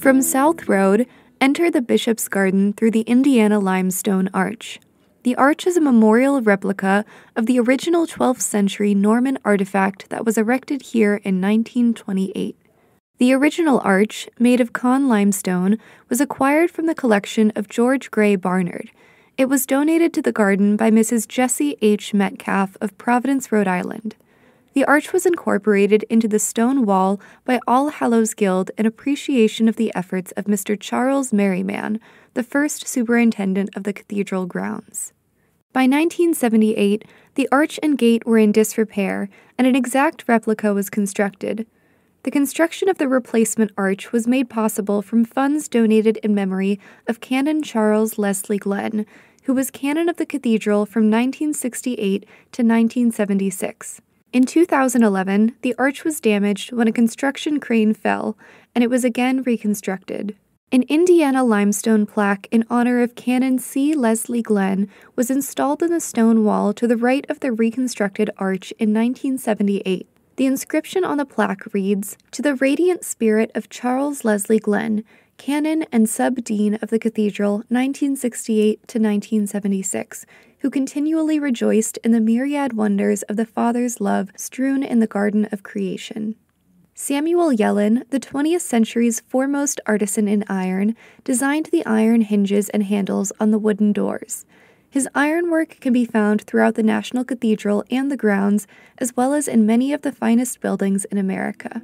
From South Road, enter the Bishop's Garden through the Indiana Limestone Arch. The arch is a memorial replica of the original 12th century Norman artifact that was erected here in 1928. The original arch, made of Conn limestone, was acquired from the collection of George Gray Barnard. It was donated to the garden by Mrs. Jessie H. Metcalf of Providence, Rhode Island. The arch was incorporated into the stone wall by All Hallows Guild in appreciation of the efforts of Mr. Charles Merryman, the first superintendent of the cathedral grounds. By 1978, the arch and gate were in disrepair, and an exact replica was constructed. The construction of the replacement arch was made possible from funds donated in memory of Canon Charles Leslie Glenn, who was canon of the cathedral from 1968 to 1976. In 2011, the arch was damaged when a construction crane fell, and it was again reconstructed. An Indiana limestone plaque in honor of Canon C. Leslie Glenn was installed in the stone wall to the right of the reconstructed arch in 1978. The inscription on the plaque reads To the radiant spirit of Charles Leslie Glenn, canon and sub dean of the cathedral 1968 to 1976, who continually rejoiced in the myriad wonders of the Father's love strewn in the garden of creation. Samuel Yellen, the 20th century's foremost artisan in iron, designed the iron hinges and handles on the wooden doors. His ironwork can be found throughout the National Cathedral and the grounds, as well as in many of the finest buildings in America.